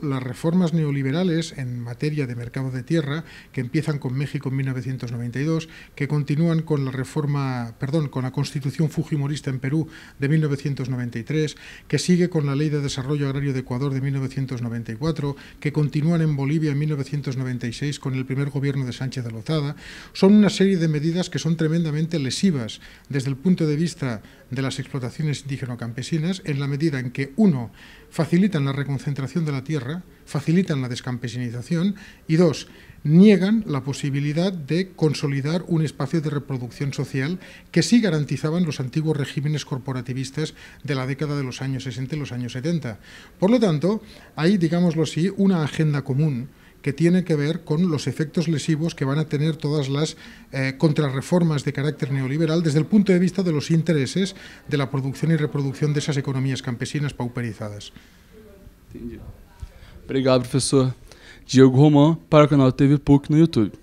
Las reformas neoliberales en materia de mercado de tierra, que empiezan con México en 1992, que continúan con la reforma, perdón, con la Constitución Fujimorista en Perú de 1993, que sigue con la Ley de Desarrollo Agrario de Ecuador de 1994, que continúan en Bolivia en 1996 con el primer gobierno de Sánchez de Lozada, son una serie de medidas que son tremendamente lesivas desde el punto de vista de las explotaciones indígeno-campesinas, en la medida en que, uno, facilitan la reconcentración de la tierra, facilitan la descampesinización y dos, niegan la posibilidad de consolidar un espacio de reproducción social que sí garantizaban los antiguos regímenes corporativistas de la década de los años 60 y los años 70. Por lo tanto, hay, digámoslo así, una agenda común que tiene que ver con los efectos lesivos que van a tener todas las eh, contrarreformas de carácter neoliberal desde el punto de vista de los intereses de la producción y reproducción de esas economías campesinas pauperizadas. Obrigado, Diego para canal TV PUC no YouTube.